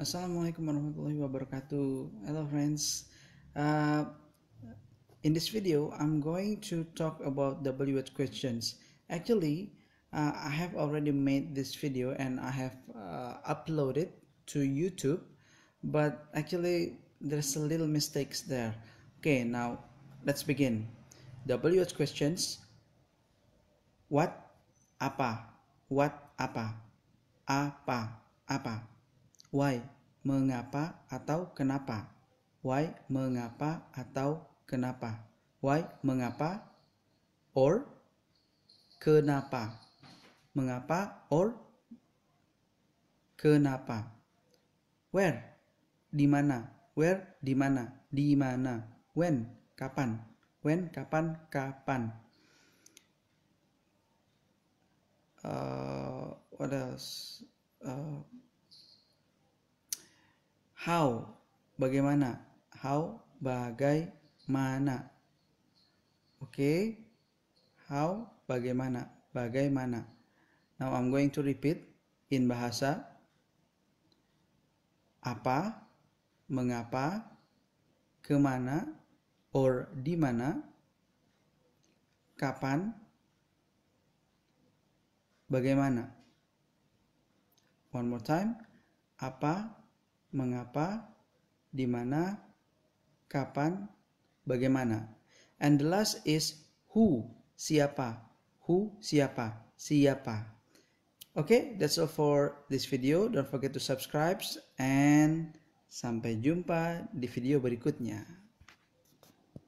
Assalamualaikum warahmatullahi wabarakatuh. Hello friends. Uh, in this video, I'm going to talk about WH questions. Actually, uh, I have already made this video and I have uh, uploaded to YouTube, but actually there's a little mistakes there. Okay, now let's begin. WH questions. What? Apa? What? Apa? Apa? Apa? Why? Mengapa atau kenapa? Why? Mengapa atau kenapa? Why? Mengapa? Or? Kenapa? Mengapa or kenapa? Where? Di mana? Where? Di mana? Di mana? When? Kapan? When? Kapan? Kapan? Uh, what else? Uh, how bagaimana how bagaimana oke okay? how bagaimana bagaimana now I'm going to repeat in bahasa apa mengapa kemana or di mana kapan bagaimana one more time apa mengapa, di mana, kapan, bagaimana. And the last is who, siapa, who, siapa, siapa. Okay, that's all for this video. Don't forget to subscribe and sampai jumpa di video berikutnya.